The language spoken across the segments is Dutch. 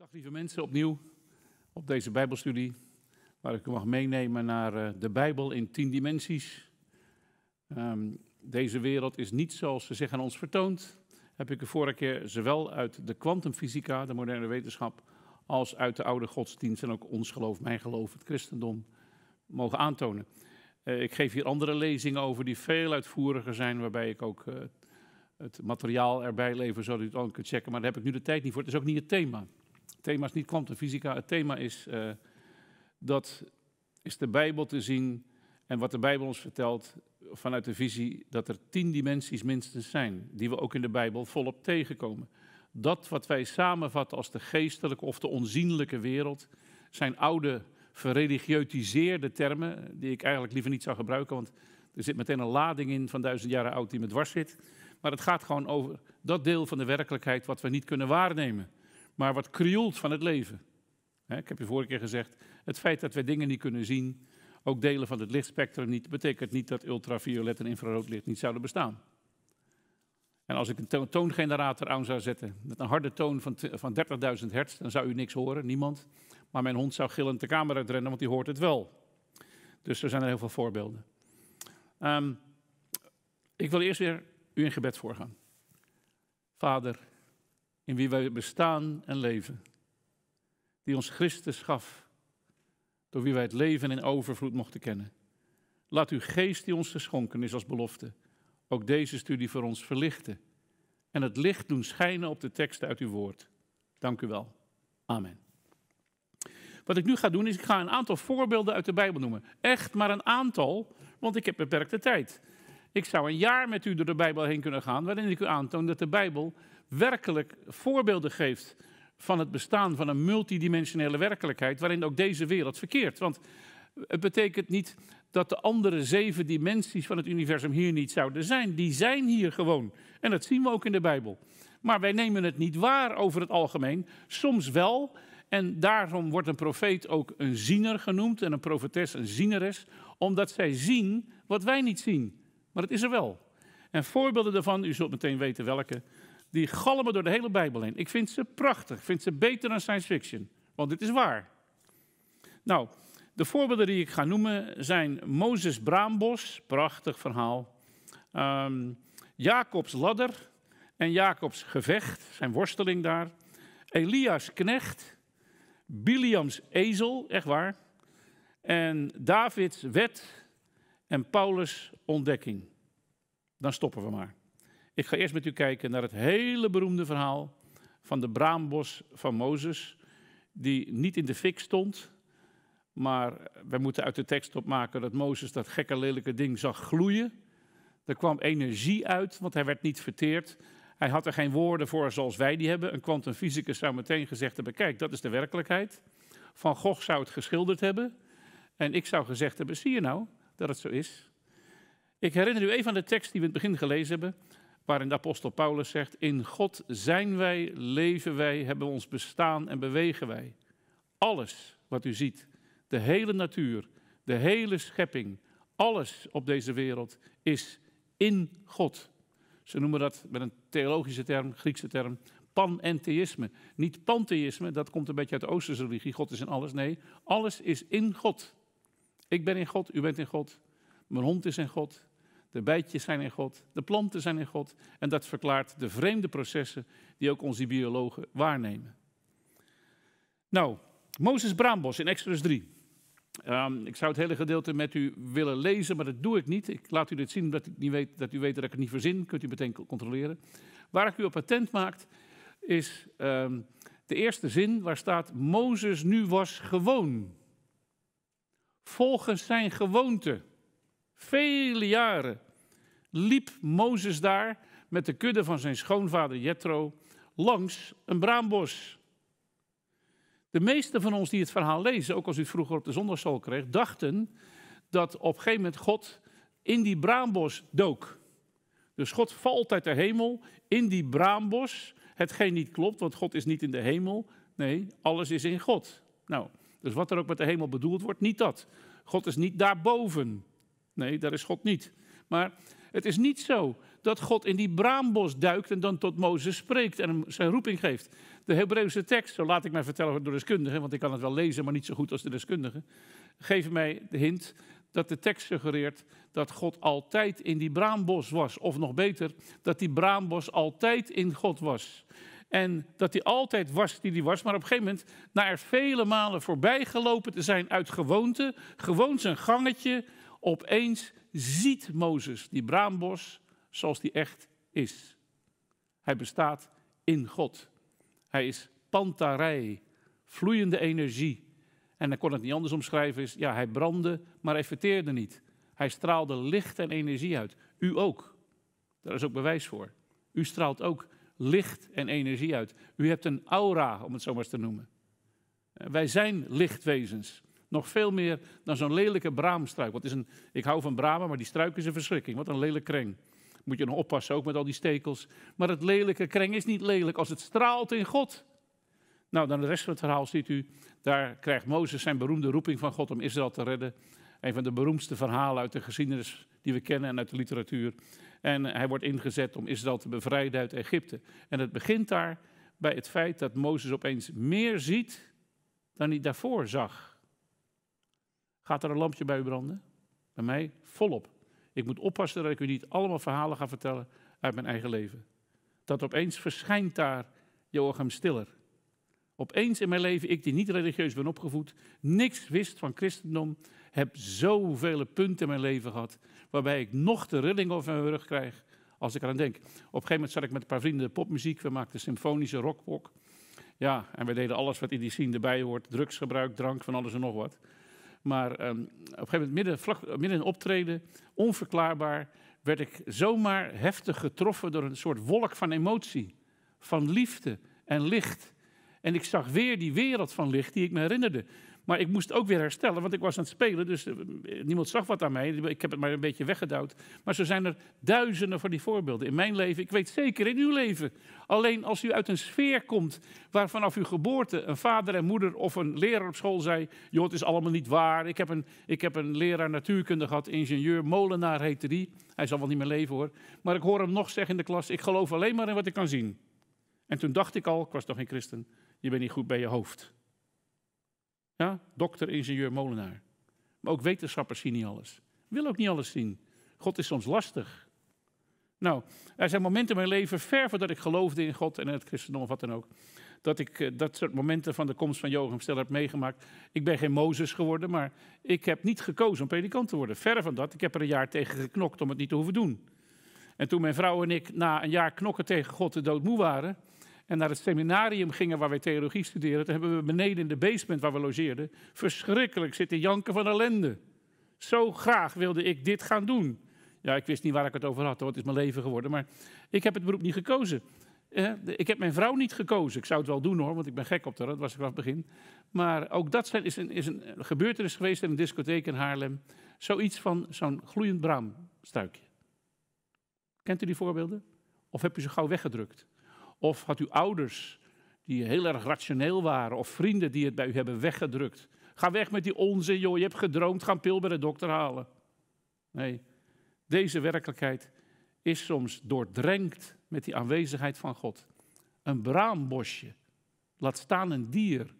Dag lieve mensen, opnieuw op deze Bijbelstudie, waar ik u mag meenemen naar eh, de Bijbel in tien dimensies. Ehm, deze wereld is niet zoals ze zich aan ons vertoont. Heb ik u vorige keer zowel uit de kwantumfysica, de moderne wetenschap, als uit de oude godsdienst en ook ons geloof, mijn geloof, het christendom, mogen aantonen. Eh, ik geef hier andere lezingen over die veel uitvoeriger zijn, waarbij ik ook eh, het materiaal erbij lever, zodat u het ook kunt checken. Maar daar heb ik nu de tijd niet voor. Het is ook niet het thema. Thema's thema is niet fysica. het thema is eh, dat is de Bijbel te zien en wat de Bijbel ons vertelt vanuit de visie dat er tien dimensies minstens zijn, die we ook in de Bijbel volop tegenkomen. Dat wat wij samenvatten als de geestelijke of de onzienlijke wereld, zijn oude verreligiotiseerde termen, die ik eigenlijk liever niet zou gebruiken, want er zit meteen een lading in van duizend jaren oud die me dwars zit. Maar het gaat gewoon over dat deel van de werkelijkheid wat we niet kunnen waarnemen maar wat krioelt van het leven. ik heb je vorige keer gezegd, het feit dat wij dingen niet kunnen zien, ook delen van het lichtspectrum niet, betekent niet dat ultraviolet en infrarood licht niet zouden bestaan. En als ik een toongenerator aan zou zetten met een harde toon van, van 30.000 hertz, dan zou u niks horen, niemand. Maar mijn hond zou gillend de kamer uitrennen, want die hoort het wel. Dus er zijn er heel veel voorbeelden. Ehm, ik wil eerst weer u in gebed voorgaan. Vader, in wie wij bestaan en leven. Die ons Christus gaf, door wie wij het leven in overvloed mochten kennen. Laat uw geest die ons geschonken is als belofte, ook deze studie voor ons verlichten. En het licht doen schijnen op de teksten uit uw woord. Dank u wel. Amen. Wat ik nu ga doen is, ik ga een aantal voorbeelden uit de Bijbel noemen. Echt maar een aantal, want ik heb beperkte tijd. Ik zou een jaar met u door de Bijbel heen kunnen gaan, waarin ik u aantoon dat de Bijbel werkelijk voorbeelden geeft van het bestaan van een multidimensionele werkelijkheid waarin ook deze wereld verkeert. Want het betekent niet dat de andere zeven dimensies van het universum hier niet zouden zijn. Die zijn hier gewoon. En dat zien we ook in de Bijbel. Maar wij nemen het niet waar over het algemeen. Soms wel. En daarom wordt een profeet ook een ziener genoemd en een profetes een zieneres, omdat zij zien wat wij niet zien. Maar het is er wel. En voorbeelden daarvan, u zult meteen weten welke, die galmen door de hele Bijbel heen. Ik vind ze prachtig. Ik vind ze beter dan science fiction. Want dit is waar. Nou, de voorbeelden die ik ga noemen zijn Mozes Braambos, prachtig verhaal. Um, Jacobs ladder en Jacobs gevecht, zijn worsteling daar. Elia's knecht, Biliams ezel, echt waar. En Davids wet en Paulus ontdekking. Dan stoppen we maar. Ik ga eerst met u kijken naar het hele beroemde verhaal van de braambos van Mozes, die niet in de fik stond, maar we moeten uit de tekst opmaken dat Mozes dat gekke lelijke ding zag gloeien. Er kwam energie uit, want hij werd niet verteerd. Hij had er geen woorden voor zoals wij die hebben. Een kwantumfysicus zou meteen gezegd hebben, kijk, dat is de werkelijkheid. Van Gogh zou het geschilderd hebben. En ik zou gezegd hebben, zie je nou dat het zo is? Ik herinner u even aan de tekst die we in het begin gelezen hebben waarin de apostel Paulus zegt, in God zijn wij, leven wij, hebben ons bestaan en bewegen wij. Alles wat u ziet, de hele natuur, de hele schepping, alles op deze wereld is in God. Ze noemen dat met een theologische term, Griekse term, panentheïsme. Niet pantheïsme, dat komt een beetje uit de Oosterse religie, God is in alles. Nee, alles is in God. Ik ben in God, u bent in God, mijn hond is in God, de bijtjes zijn in God, de planten zijn in God. En dat verklaart de vreemde processen die ook onze biologen waarnemen. Nou, Mozes Braambos in Exodus 3. Ehm, ik zou het hele gedeelte met u willen lezen, maar dat doe ik niet. Ik laat u dit zien omdat ik niet weet, dat u weet dat ik het niet verzin. Kunt u meteen controleren. Waar ik u op patent maakt, is ehm, de eerste zin waar staat: Mozes nu was gewoon. Volgens zijn gewoonte. Vele jaren liep Mozes daar met de kudde van zijn schoonvader Jethro langs een braambos. De meeste van ons die het verhaal lezen, ook als u het vroeger op de zondagschool kreeg, dachten dat op een gegeven moment God in die braambos dook. Dus God valt uit de hemel in die braambos, hetgeen niet klopt, want God is niet in de hemel. Nee, alles is in God. Nou, dus wat er ook met de hemel bedoeld wordt, niet dat. God is niet daarboven. Nee, daar is God niet. Maar het is niet zo dat God in die braambos duikt en dan tot Mozes spreekt en hem zijn roeping geeft. De Hebreeuwse tekst, zo laat ik mij vertellen door deskundigen, want ik kan het wel lezen, maar niet zo goed als de deskundigen, geeft mij de hint dat de tekst suggereert dat God altijd in die braambos was. Of nog beter, dat die braambos altijd in God was. En dat hij altijd was die die was. Maar op een gegeven moment, na er vele malen voorbij gelopen te zijn uit gewoonte, gewoon zijn gangetje, Opeens ziet Mozes die braambos zoals die echt is. Hij bestaat in God. Hij is pantarij, vloeiende energie. En dan kon het niet anders omschrijven, is ja, hij brandde, maar hij verteerde niet. Hij straalde licht en energie uit. U ook. Daar is ook bewijs voor. U straalt ook licht en energie uit. U hebt een aura, om het zo maar eens te noemen. Eh, wij zijn lichtwezens. Nog veel meer dan zo'n lelijke braamstruik. Want is een, ik hou van bramen, maar die struik is een verschrikking. Wat een lelijke kreng. Moet je nog oppassen ook met al die stekels. Maar het lelijke kreng is niet lelijk als het straalt in God. Nou, dan de rest van het verhaal ziet u. Daar krijgt Mozes zijn beroemde roeping van God om Israël te redden. Een van de beroemdste verhalen uit de geschiedenis die we kennen en uit de literatuur. En hij wordt ingezet om Israël te bevrijden uit Egypte. En het begint daar bij het feit dat Mozes opeens meer ziet dan hij daarvoor zag. Gaat er een lampje bij u branden? Bij mij volop. Ik moet oppassen dat ik u niet allemaal verhalen ga vertellen uit mijn eigen leven. Dat opeens verschijnt daar Joachim Stiller. Opeens in mijn leven, ik die niet religieus ben opgevoed, niks wist van christendom, heb zoveel punten in mijn leven gehad waarbij ik nog de rilling over mijn rug krijg als ik eraan denk. Op een gegeven moment zat ik met een paar vrienden de popmuziek, we maakten symfonische rockwalk. Ja, en we deden alles wat in die scene erbij hoort, drugsgebruik, drank, van alles en nog wat. Maar ehm, op een gegeven moment, midden, vlak, midden in optreden, onverklaarbaar, werd ik zomaar heftig getroffen door een soort wolk van emotie, van liefde en licht. En ik zag weer die wereld van licht die ik me herinnerde. Maar ik moest ook weer herstellen, want ik was aan het spelen. Dus eh, niemand zag wat aan mij. Ik heb het maar een beetje weggedouwd. Maar zo zijn er duizenden van die voorbeelden in mijn leven. Ik weet zeker in uw leven. Alleen als u uit een sfeer komt waar vanaf uw geboorte een vader en moeder of een leraar op school zei: Joh, het is allemaal niet waar. Ik heb een, ik heb een leraar natuurkunde gehad, ingenieur, molenaar heette die. Hij zal wel niet meer leven hoor. Maar ik hoor hem nog zeggen in de klas: Ik geloof alleen maar in wat ik kan zien. En toen dacht ik al, ik was toch geen christen, je bent niet goed bij je hoofd. Ja, dokter, ingenieur, molenaar. Maar ook wetenschappers zien niet alles. Wil ook niet alles zien. God is soms lastig. Nou, er zijn momenten in mijn leven, ver voordat ik geloofde in God en in het christendom of wat dan ook, dat ik eh, dat soort momenten van de komst van Joachim Stel heb meegemaakt. Ik ben geen Mozes geworden, maar ik heb niet gekozen om predikant te worden. Verre van dat, ik heb er een jaar tegen geknokt om het niet te hoeven doen. En toen mijn vrouw en ik na een jaar knokken tegen God de doodmoe waren, en naar het seminarium gingen waar wij theologie studeerden, toen hebben we beneden in de basement waar we logeerden verschrikkelijk zitten janken van ellende. Zo graag wilde ik dit gaan doen. Ja, ik wist niet waar ik het over had, wat het is mijn leven geworden, maar ik heb het beroep niet gekozen. Eh, ik heb mijn vrouw niet gekozen. Ik zou het wel doen hoor, want ik ben gek op haar, dat was ik vanaf het begin. Maar ook dat is, een, is een gebeurtenis geweest in een discotheek in Haarlem. Zoiets van zo'n gloeiend braamstuikje. Kent u die voorbeelden? Of heb je ze gauw weggedrukt? Of had u ouders die heel erg rationeel waren, of vrienden die het bij u hebben weggedrukt? Ga weg met die onzin, joh, je hebt gedroomd, ga een pil bij de dokter halen. Nee, deze werkelijkheid is soms doordrenkt met die aanwezigheid van God. Een braambosje, laat staan een dier,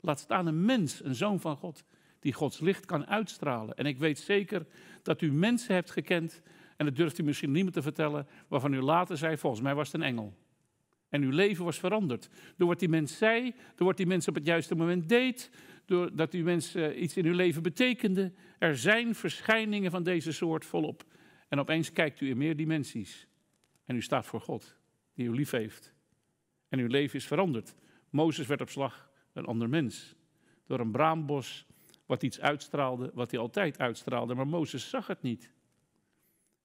laat staan een mens, een zoon van God, die Gods licht kan uitstralen. En ik weet zeker dat u mensen hebt gekend, en dat durft u misschien niemand te vertellen, waarvan u later zei, volgens mij was het een engel. En uw leven was veranderd. Door wat die mens zei, door wat die mens op het juiste moment deed, doordat die mens eh, iets in uw leven betekende. Er zijn verschijningen van deze soort volop. En opeens kijkt u in meer dimensies. En u staat voor God, die u lief heeft. En uw leven is veranderd. Mozes werd op slag een ander mens. Door een braambos wat iets uitstraalde, wat hij altijd uitstraalde. Maar Mozes zag het niet.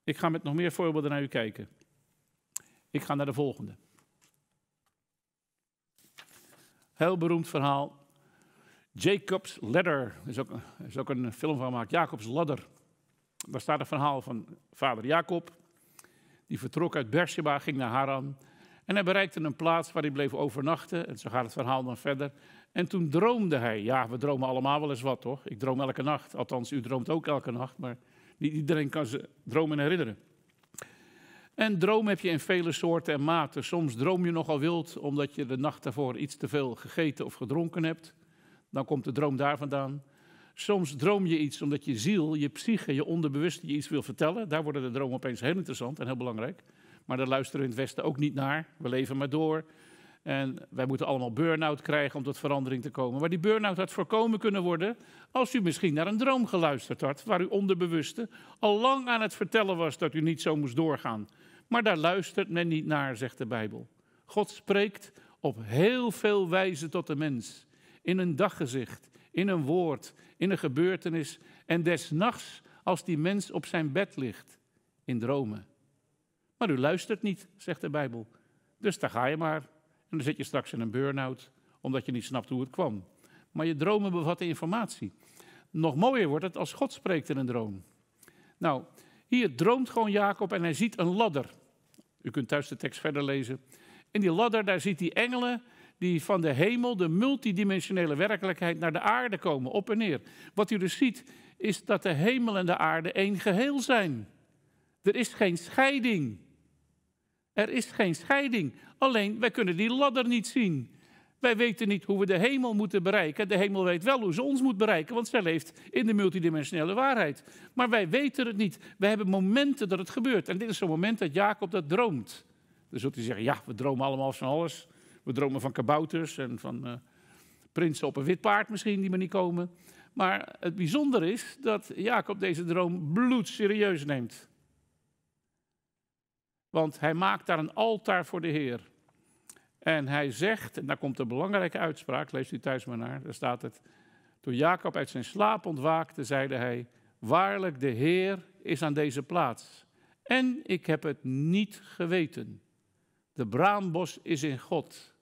Ik ga met nog meer voorbeelden naar u kijken. Ik ga naar de volgende. Heel beroemd verhaal. Jacob's Ladder, er is ook, is ook een film van gemaakt, Jacob's Ladder. Daar staat een verhaal van vader Jacob. Die vertrok uit Beersheba, ging naar Haran. En hij bereikte een plaats waar hij bleef overnachten. En zo gaat het verhaal dan verder. En toen droomde hij. Ja, we dromen allemaal wel eens wat, toch? Ik droom elke nacht. Althans, u droomt ook elke nacht, maar niet iedereen kan ze dromen herinneren. En droom heb je in vele soorten en maten. Soms droom je nogal wild omdat je de nacht daarvoor iets te veel gegeten of gedronken hebt. Dan komt de droom daar vandaan. Soms droom je iets omdat je ziel, je psyche, je onderbewuste je iets wil vertellen. Daar worden de dromen opeens heel interessant en heel belangrijk. Maar daar luisteren we in het Westen ook niet naar. We leven maar door. En wij moeten allemaal burn-out krijgen om tot verandering te komen. Maar die burn-out had voorkomen kunnen worden als u misschien naar een droom geluisterd had, waar uw onderbewuste al lang aan het vertellen was dat u niet zo moest doorgaan. Maar daar luistert men niet naar, zegt de Bijbel. God spreekt op heel veel wijze tot de mens. In een daggezicht, in een woord, in een gebeurtenis en desnachts als die mens op zijn bed ligt, in dromen. Maar u luistert niet, zegt de Bijbel. Dus daar ga je maar. En dan zit je straks in een burn-out, omdat je niet snapt hoe het kwam. Maar je dromen bevatten informatie. Nog mooier wordt het als God spreekt in een droom. Nou, hier droomt gewoon Jacob en hij ziet een ladder. U kunt thuis de tekst verder lezen. In die ladder, daar ziet die engelen die van de hemel, de multidimensionele werkelijkheid, naar de aarde komen, op en neer. Wat u dus ziet, is dat de hemel en de aarde één geheel zijn. Er is geen scheiding. Er is geen scheiding. Alleen wij kunnen die ladder niet zien. Wij weten niet hoe we de hemel moeten bereiken. De hemel weet wel hoe ze ons moet bereiken, want zij leeft in de multidimensionele waarheid. Maar wij weten het niet. We hebben momenten dat het gebeurt. En dit is zo'n moment dat Jacob dat droomt. Dan zult u zeggen, ja, we dromen allemaal van alles. We dromen van kabouters en van uh, prinsen op een wit paard misschien, die maar niet komen. Maar het bijzondere is dat Jacob deze droom bloedserieus neemt. Want hij maakt daar een altaar voor de Heer. En hij zegt, en daar komt een belangrijke uitspraak, lees u thuis maar naar, daar staat het. Toen Jacob uit zijn slaap ontwaakte, zeide hij, waarlijk de Heer is aan deze plaats. En ik heb het niet geweten. De braambos is in God.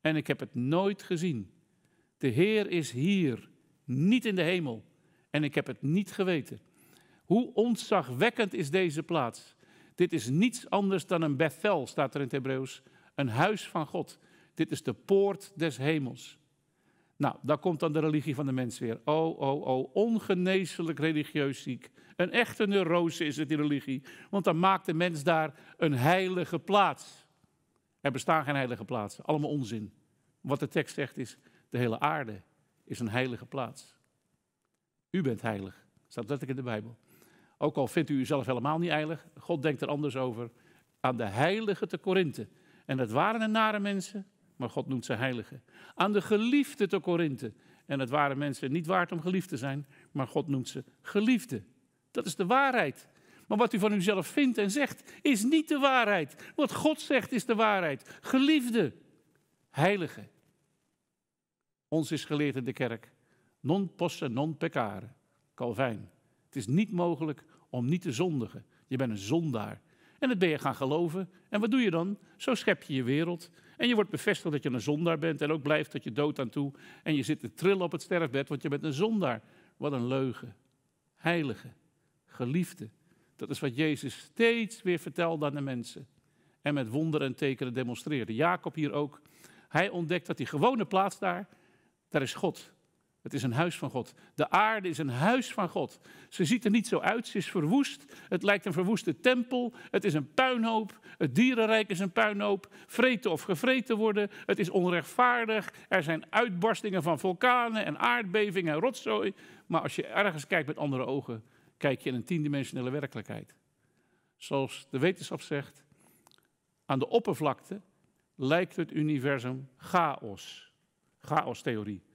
En ik heb het nooit gezien. De Heer is hier, niet in de hemel. En ik heb het niet geweten. Hoe ontzagwekkend is deze plaats? Dit is niets anders dan een Bethel, staat er in het Hebreeuws, een huis van God. Dit is de poort des hemels. Nou, daar komt dan de religie van de mens weer. Oh, oh, oh, ongeneeslijk religieus ziek. Een echte neurose is het, die religie. Want dan maakt de mens daar een heilige plaats. Er bestaan geen heilige plaatsen. Allemaal onzin. Wat de tekst zegt is, de hele aarde is een heilige plaats. U bent heilig. Staat letterlijk in de Bijbel. Ook al vindt u uzelf helemaal niet heilig, God denkt er anders over. Aan de heilige te Korinthe en dat waren de nare mensen, maar God noemt ze heiligen. Aan de geliefde te Korinthe. En dat waren mensen niet waard om geliefd te zijn, maar God noemt ze geliefde. Dat is de waarheid. Maar wat u van uzelf vindt en zegt, is niet de waarheid. Wat God zegt is de waarheid. Geliefde, heilige. Ons is geleerd in de kerk, non posse non peccare, Calvijn. Het is niet mogelijk om niet te zondigen. Je bent een zondaar. En dat ben je gaan geloven. En wat doe je dan? Zo schep je je wereld. En je wordt bevestigd dat je een zondaar bent en ook blijft dat je dood aan toe. En je zit te trillen op het sterfbed, want je bent een zondaar. Wat een leugen. Heilige, geliefde. Dat is wat Jezus steeds weer vertelde aan de mensen. En met wonderen en tekenen demonstreerde. Jacob hier ook. Hij ontdekt dat die gewone plaats daar, daar is God. Het is een huis van God. De aarde is een huis van God. Ze ziet er niet zo uit, ze is verwoest. Het lijkt een verwoeste tempel. Het is een puinhoop. Het dierenrijk is een puinhoop. Vreten of gevreten worden. Het is onrechtvaardig. Er zijn uitbarstingen van vulkanen en aardbevingen en rotzooi. Maar als je ergens kijkt met andere ogen, kijk je in een tiendimensionele werkelijkheid. Zoals de wetenschap zegt, aan de oppervlakte lijkt het universum chaos. Chaostheorie. theorie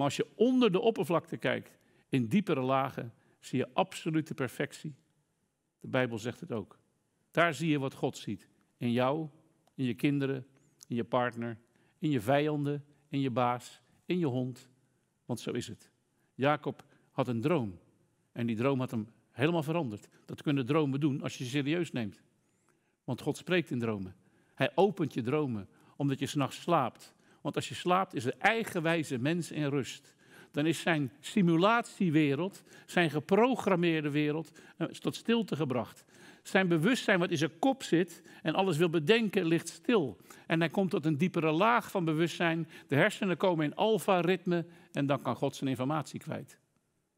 maar als je onder de oppervlakte kijkt, in diepere lagen, zie je absolute perfectie. De Bijbel zegt het ook. Daar zie je wat God ziet. In jou, in je kinderen, in je partner, in je vijanden, in je baas, in je hond. Want zo is het. Jacob had een droom. En die droom had hem helemaal veranderd. Dat kunnen dromen doen als je ze serieus neemt. Want God spreekt in dromen. Hij opent je dromen, omdat je s'nachts slaapt. Want als je slaapt is de eigenwijze mens in rust. Dan is zijn simulatiewereld, zijn geprogrammeerde wereld, eh, tot stilte gebracht. Zijn bewustzijn wat in zijn kop zit en alles wil bedenken, ligt stil. En hij komt tot een diepere laag van bewustzijn. De hersenen komen in alfa-ritme en dan kan God zijn informatie kwijt.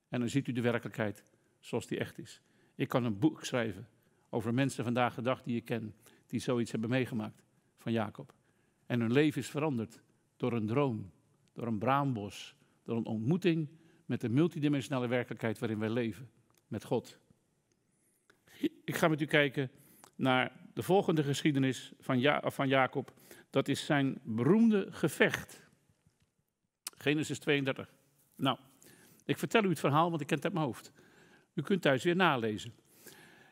En dan ziet u de werkelijkheid zoals die echt is. Ik kan een boek schrijven over mensen vandaag de dag die ik ken, die zoiets hebben meegemaakt van Jacob. En hun leven is veranderd door een droom, door een braambos, door een ontmoeting met de multidimensionale werkelijkheid waarin wij leven, met God. Ik ga met u kijken naar de volgende geschiedenis van, ja van Jacob. Dat is zijn beroemde gevecht. Genesis 32. Nou, ik vertel u het verhaal, want ik kent het uit mijn hoofd. U kunt thuis weer nalezen.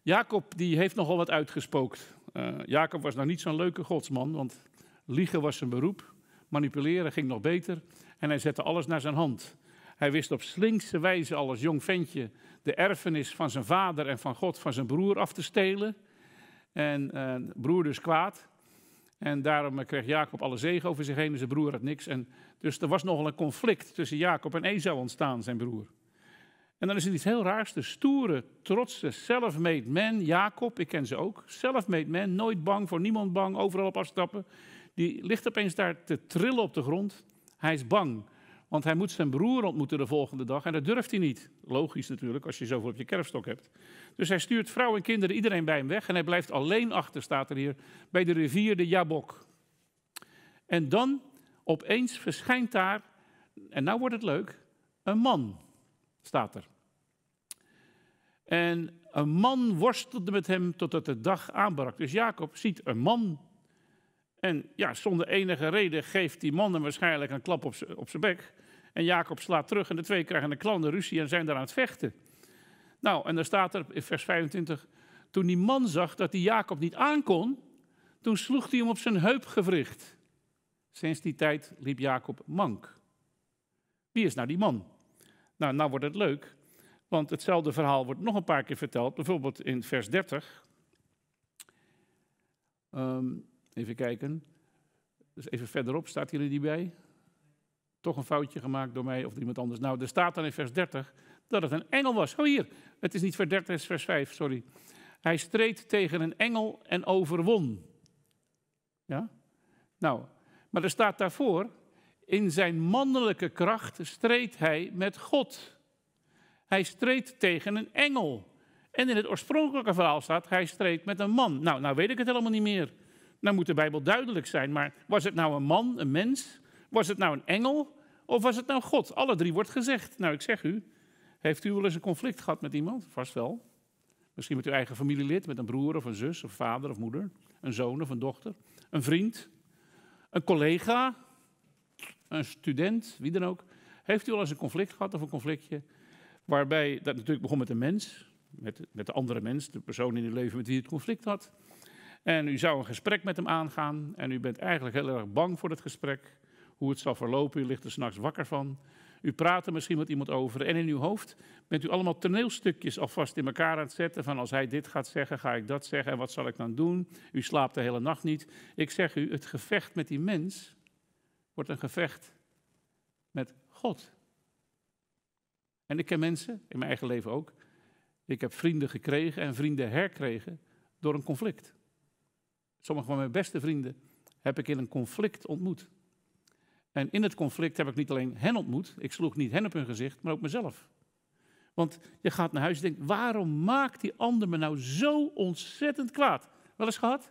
Jacob die heeft nogal wat uitgespookt. Eh, Jacob was nog niet zo'n leuke godsman, want liegen was zijn beroep. Manipuleren ging nog beter en hij zette alles naar zijn hand. Hij wist op slinkse wijze al als jong ventje de erfenis van zijn vader en van God van zijn broer af te stelen. En eh, broer dus kwaad. En daarom eh, kreeg Jacob alle zegen over zich heen en zijn broer had niks. En dus er was nogal een conflict tussen Jacob en Esau ontstaan, zijn broer. En dan is er iets heel raars. De stoere, trotse, self-made man, Jacob, ik ken ze ook. Self-made man, nooit bang, voor niemand bang, overal op afstappen. Die ligt opeens daar te trillen op de grond. Hij is bang, want hij moet zijn broer ontmoeten de volgende dag. En dat durft hij niet. Logisch natuurlijk, als je zoveel op je kerfstok hebt. Dus hij stuurt vrouwen en kinderen, iedereen bij hem weg. En hij blijft alleen achter, staat er hier, bij de rivier de Jabok. En dan, opeens verschijnt daar, en nou wordt het leuk, een man staat er. En een man worstelde met hem totdat de dag aanbrak. Dus Jacob ziet een man. En ja, zonder enige reden geeft die man hem waarschijnlijk een klap op zijn bek. En Jacob slaat terug en de twee krijgen een klande ruzie en zijn daar aan het vechten. Nou, en dan staat er in vers 25. Toen die man zag dat hij Jacob niet aankon, toen sloeg hij hem op zijn heupgewricht. Sinds die tijd liep Jacob mank. Wie is nou die man? Nou, nou wordt het leuk, want hetzelfde verhaal wordt nog een paar keer verteld, bijvoorbeeld in vers 30. Ehm, even kijken. Dus even verderop, staat hier die bij? Toch een foutje gemaakt door mij of iemand anders. Nou, er staat dan in vers 30 dat het een engel was. Oh hier, het is niet vers 30, het is vers 5, sorry. Hij streed tegen een engel en overwon. Ja? Nou, maar er staat daarvoor in zijn mannelijke kracht streed hij met God. Hij streed tegen een engel. En in het oorspronkelijke verhaal staat, hij streed met een man. Nou, nou weet ik het helemaal niet meer. Nou moet de Bijbel duidelijk zijn, maar was het nou een man, een mens? Was het nou een engel? Of was het nou God? Alle drie wordt gezegd. Nou, ik zeg u, heeft u wel eens een conflict gehad met iemand? Vast wel. Misschien met uw eigen familielid, met een broer of een zus of vader of moeder, een zoon of een dochter, een vriend, een collega, een student, wie dan ook. Heeft u al eens een conflict gehad of een conflictje? Waarbij dat natuurlijk begon met een mens, met, met de andere mens, de persoon in uw leven met wie u het conflict had. En u zou een gesprek met hem aangaan en u bent eigenlijk heel erg bang voor het gesprek. Hoe het zal verlopen, u ligt er s'nachts wakker van. U praat er misschien met iemand over en in uw hoofd bent u allemaal toneelstukjes alvast in elkaar aan het zetten van als hij dit gaat zeggen, ga ik dat zeggen en wat zal ik dan doen? U slaapt de hele nacht niet. Ik zeg u, het gevecht met die mens wordt een gevecht met God. En ik ken mensen, in mijn eigen leven ook, ik heb vrienden gekregen en vrienden herkregen door een conflict. Sommige van mijn beste vrienden heb ik in een conflict ontmoet. En in het conflict heb ik niet alleen hen ontmoet, ik sloeg niet hen op hun gezicht, maar ook mezelf. Want je gaat naar huis en denkt, waarom maakt die ander me nou zo ontzettend kwaad? Wel eens gehad?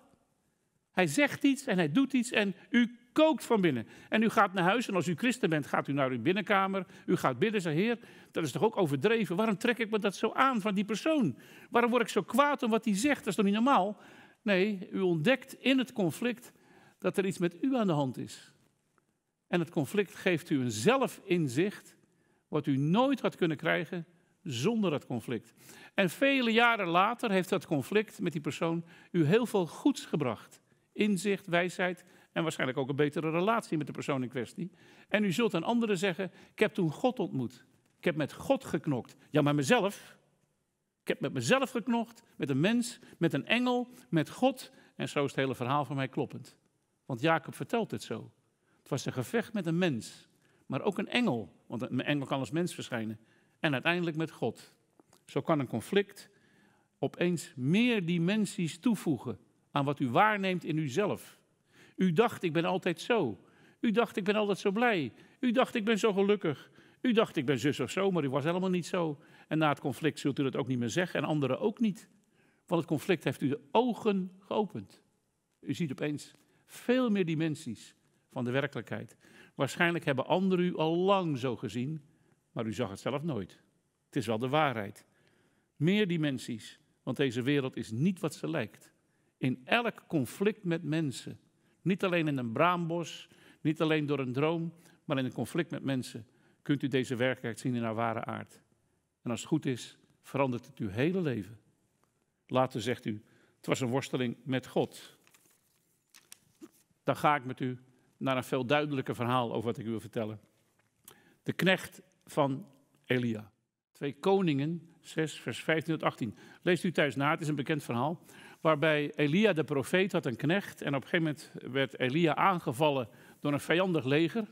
Hij zegt iets en hij doet iets en u kookt van binnen. En u gaat naar huis en als u christen bent, gaat u naar uw binnenkamer. U gaat bidden, zegt Heer, dat is toch ook overdreven? Waarom trek ik me dat zo aan van die persoon? Waarom word ik zo kwaad om wat hij zegt? Dat is toch niet normaal? Nee, u ontdekt in het conflict dat er iets met u aan de hand is. En het conflict geeft u een zelfinzicht wat u nooit had kunnen krijgen zonder dat conflict. En vele jaren later heeft dat conflict met die persoon u heel veel goeds gebracht. Inzicht, wijsheid, en waarschijnlijk ook een betere relatie met de persoon in kwestie. En u zult aan anderen zeggen, ik heb toen God ontmoet. Ik heb met God geknokt. Ja, maar mezelf. Ik heb met mezelf geknokt, met een mens, met een engel, met God. En zo is het hele verhaal van mij kloppend. Want Jacob vertelt het zo. Het was een gevecht met een mens, maar ook een engel. Want een engel kan als mens verschijnen. En uiteindelijk met God. Zo kan een conflict opeens meer dimensies toevoegen aan wat u waarneemt in uzelf. U dacht, ik ben altijd zo. U dacht, ik ben altijd zo blij. U dacht, ik ben zo gelukkig. U dacht, ik ben zus of zo, maar u was helemaal niet zo. En na het conflict zult u dat ook niet meer zeggen en anderen ook niet. Want het conflict heeft u de ogen geopend. U ziet opeens veel meer dimensies van de werkelijkheid. Waarschijnlijk hebben anderen u al lang zo gezien, maar u zag het zelf nooit. Het is wel de waarheid. Meer dimensies, want deze wereld is niet wat ze lijkt. In elk conflict met mensen niet alleen in een braambos, niet alleen door een droom, maar in een conflict met mensen kunt u deze werkelijkheid zien in haar ware aard. En als het goed is, verandert het uw hele leven. Later zegt u, het was een worsteling met God. Dan ga ik met u naar een veel duidelijker verhaal over wat ik u wil vertellen. De knecht van Elia. Twee Koningen 6, vers 15 tot 18. Leest u thuis na, het is een bekend verhaal waarbij Elia de profeet had een knecht en op een gegeven moment werd Elia aangevallen door een vijandig leger.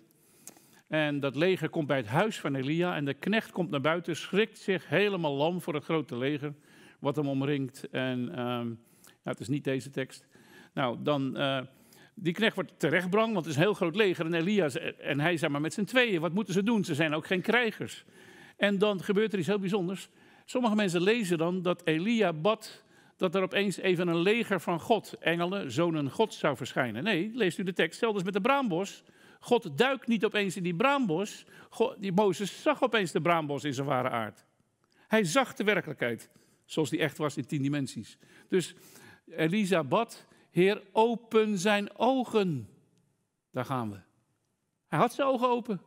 En dat leger komt bij het huis van Elia en de knecht komt naar buiten, schrikt zich helemaal lam voor het grote leger wat hem omringt. En ehm, het is niet deze tekst. Nou, dan, eh, die knecht wordt terechtbrang, want het is een heel groot leger. En Elia en hij zijn maar met z'n tweeën. Wat moeten ze doen? Ze zijn ook geen krijgers. En dan gebeurt er iets heel bijzonders. Sommige mensen lezen dan dat Elia bad dat er opeens even een leger van God, engelen, zonen God zou verschijnen. Nee, leest u de tekst, zelfs met de braambos. God duikt niet opeens in die braambos. God, die Mozes zag opeens de braambos in zijn ware aard. Hij zag de werkelijkheid zoals die echt was in tien dimensies. Dus Elisa bad, Heer, open zijn ogen. Daar gaan we. Hij had zijn ogen open.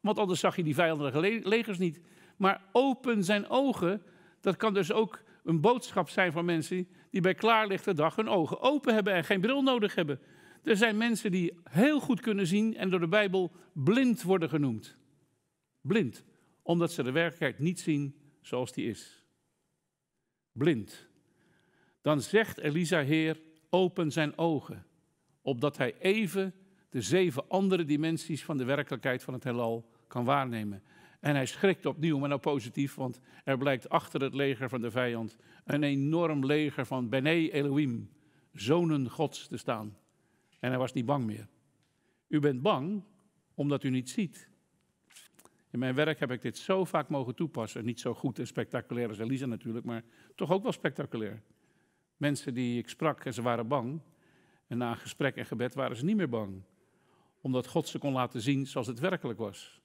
Want anders zag je die vijandige legers niet. Maar open zijn ogen, dat kan dus ook een boodschap zijn van mensen die bij klaarlichte dag hun ogen open hebben en geen bril nodig hebben. Er zijn mensen die heel goed kunnen zien en door de Bijbel blind worden genoemd. Blind, omdat ze de werkelijkheid niet zien zoals die is. Blind. Dan zegt Elisa, Heer, open zijn ogen, opdat hij even de zeven andere dimensies van de werkelijkheid van het heelal kan waarnemen. En hij schrikt opnieuw, maar nou positief, want er blijkt achter het leger van de vijand een enorm leger van Bene Elohim, zonen Gods, te staan. En hij was niet bang meer. U bent bang omdat u niet ziet. In mijn werk heb ik dit zo vaak mogen toepassen. Niet zo goed en spectaculair als Elisa natuurlijk, maar toch ook wel spectaculair. Mensen die ik sprak en ze waren bang. En na gesprek en gebed waren ze niet meer bang. Omdat God ze kon laten zien zoals het werkelijk was.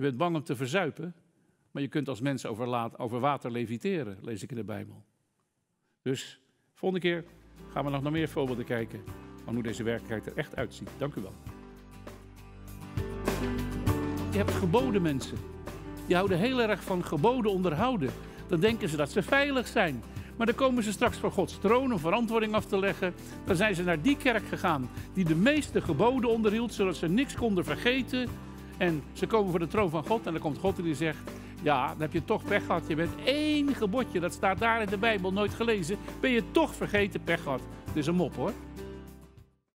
Je bent bang om te verzuipen, maar je kunt als mens over, laat, over water leviteren, lees ik in de Bijbel. Dus volgende keer gaan we nog naar meer voorbeelden kijken van hoe deze werkelijkheid er echt uitziet. Dank u wel. Je hebt geboden mensen. Die houden heel erg van geboden onderhouden. Dan denken ze dat ze veilig zijn. Maar dan komen ze straks voor Gods troon om verantwoording af te leggen. Dan zijn ze naar die kerk gegaan die de meeste geboden onderhield, zodat ze niks konden vergeten. En ze komen voor de troon van God en dan komt God en die zegt... Ja, dan heb je toch pech gehad. Je bent één gebodje, dat staat daar in de Bijbel, nooit gelezen. Ben je toch vergeten pech gehad. Het is een mop hoor.